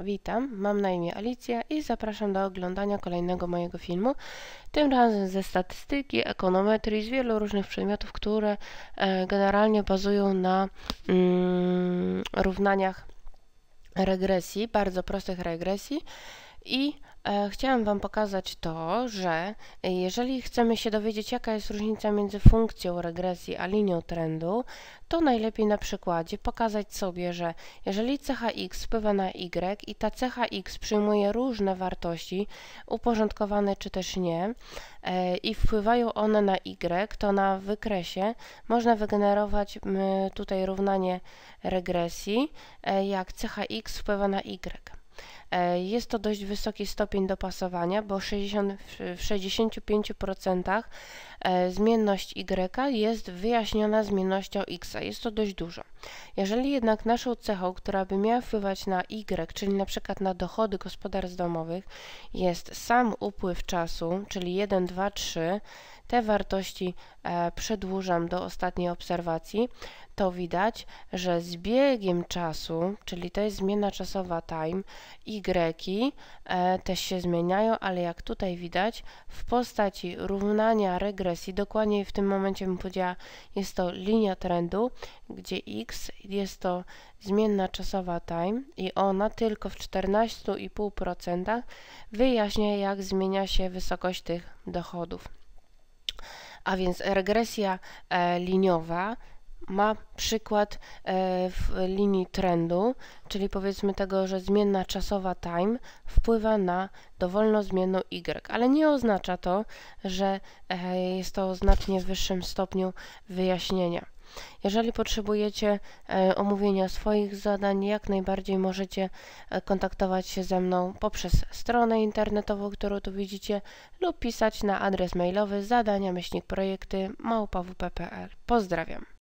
Witam, mam na imię Alicja i zapraszam do oglądania kolejnego mojego filmu, tym razem ze statystyki, ekonometrii, z wielu różnych przedmiotów, które e, generalnie bazują na mm, równaniach regresji, bardzo prostych regresji i E, chciałam Wam pokazać to, że e, jeżeli chcemy się dowiedzieć, jaka jest różnica między funkcją regresji a linią trendu, to najlepiej na przykładzie pokazać sobie, że jeżeli cecha x wpływa na y i ta cecha x przyjmuje różne wartości, uporządkowane czy też nie, e, i wpływają one na y, to na wykresie można wygenerować tutaj równanie regresji, jak cecha x wpływa na y. E, jest to dość wysoki stopień dopasowania, bo 60, w 65% e, zmienność y jest wyjaśniona zmiennością x. Jest to dość dużo. Jeżeli jednak naszą cechą, która by miała wpływać na y, czyli na przykład na dochody gospodarstw domowych, jest sam upływ czasu, czyli 1, 2, 3, te wartości e, przedłużam do ostatniej obserwacji, to widać, że z biegiem czasu, czyli to jest zmiana czasowa time, y e, też się zmieniają, ale jak tutaj widać, w postaci równania regresji, dokładnie w tym momencie bym powiedziała, jest to linia trendu, gdzie x jest to zmienna czasowa time i ona tylko w 14,5% wyjaśnia, jak zmienia się wysokość tych dochodów. A więc regresja e, liniowa ma przykład e, w linii trendu, czyli powiedzmy tego, że zmienna czasowa time wpływa na dowolną zmienną y, ale nie oznacza to, że e, jest to o znacznie wyższym stopniu wyjaśnienia. Jeżeli potrzebujecie e, omówienia swoich zadań, jak najbardziej możecie kontaktować się ze mną poprzez stronę internetową, którą tu widzicie, lub pisać na adres mailowy zadania-projekty małpa.wp.pl. Pozdrawiam!